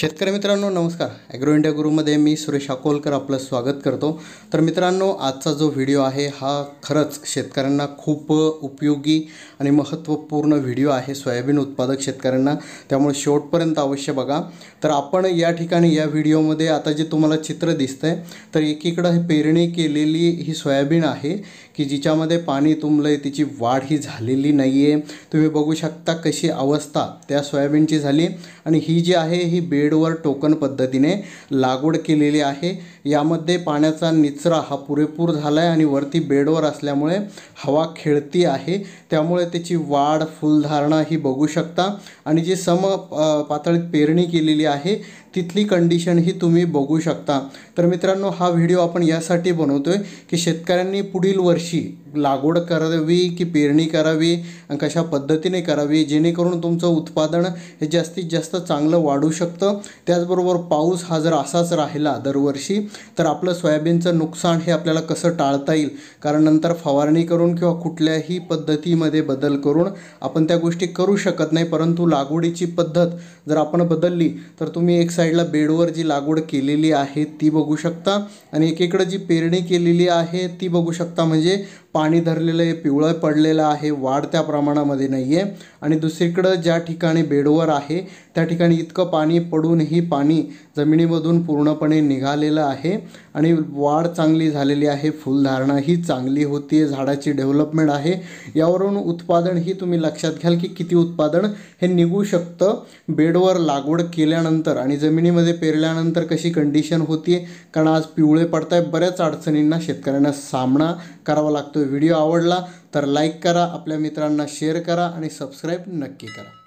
शेतकरी मित्रांनो नमस्कार ॲग्रो इंडिया गुरुमध्ये मी सुरेश अकोलकर आपलं स्वागत करतो तर मित्रांनो आजचा जो व्हिडिओ आहे हा खरंच शेतकऱ्यांना खूप उपयोगी आणि महत्त्वपूर्ण व्हिडिओ आहे सोयाबीन उत्पादक शेतकऱ्यांना त्यामुळे शेवटपर्यंत अवश्य बघा तर आपण या ठिकाणी या व्हिडिओमध्ये आता जे तुम्हाला चित्र दिसतंय तर एकीकडं हे पेरणी केलेली ही सोयाबीन आहे की जिच्यामध्ये पाणी तुंबलं आहे तिची वाढ ही झालेली नाही आहे तुम्ही बघू शकता कशी अवस्था त्या सोयाबीनची झाली आणि ही जी आहे ही बेळ बेडवर टोकन पद्धतीने लागवड केलेली आहे यामध्ये पाण्याचा निचरा हा पुरेपूर झाला आहे आणि वरती बेडवर असल्यामुळे हवा खेळती आहे त्यामुळे त्याची वाढ फुलधारणा ही बघू शकता आणि जी सम पातळीत पेरणी केलेली आहे तिथली कंडिशन ही तुम्ही बघू शकता तर मित्रांनो हा व्हिडिओ आपण यासाठी बनवतो आहे की शेतकऱ्यांनी पुढील वर्षी लागवड करावी की पेरणी करावी कशा पद्धतीने करावी जेणेकरून तुमचं उत्पादन हे जास्तीत जास्त चांगलं वाढू शकतं त्याचबरोबर पाऊस हा जर असाच राहिला दरवर्षी तर आपलं सोयाबीनचं नुकसान हे आपल्याला कसं टाळता येईल कारण नंतर फवारणी करून किंवा कुठल्याही पद्धतीमध्ये बदल करून आपण त्या गोष्टी करू शकत नाही परंतु लागवडीची पद्धत जर आपण बदलली तर तुम्ही एक साईडला बेडवर जी लागवड केलेली आहे ती बघू शकता आणि एकीकडं जी पेरणी केलेली आहे ती बघू शकता म्हणजे पाणी धरलेलं आहे पिवळं पडलेलं आहे वाढ त्या प्रमाणामध्ये नाही आहे आणि दुसरीकडं ज्या ठिकाणी बेडवर आहे त्या ठिकाणी इतकं पाणी पडू ही पाणी जमिनीमधून पूर्णपणे निघालेलं आहे आणि वाढ चांगली झालेली आहे फुलधारणा ही चांगली होती आहे झाडाची डेव्हलपमेंट आहे यावरून उत्पादन ही तुम्ही लक्षात घ्याल की किती उत्पादन हे निघू शकतं बेडवर लागवड केल्यानंतर आणि जमिनीमध्ये पेरल्यानंतर कशी कंडिशन होती कारण आज पिवळे पडताय बऱ्याच अडचणींना शेतकऱ्यांना सामना करावा लागतो व्हिडिओ आवडला तर लाईक करा आपल्या मित्रांना शेअर करा आणि सबस्क्राईब नक्की करा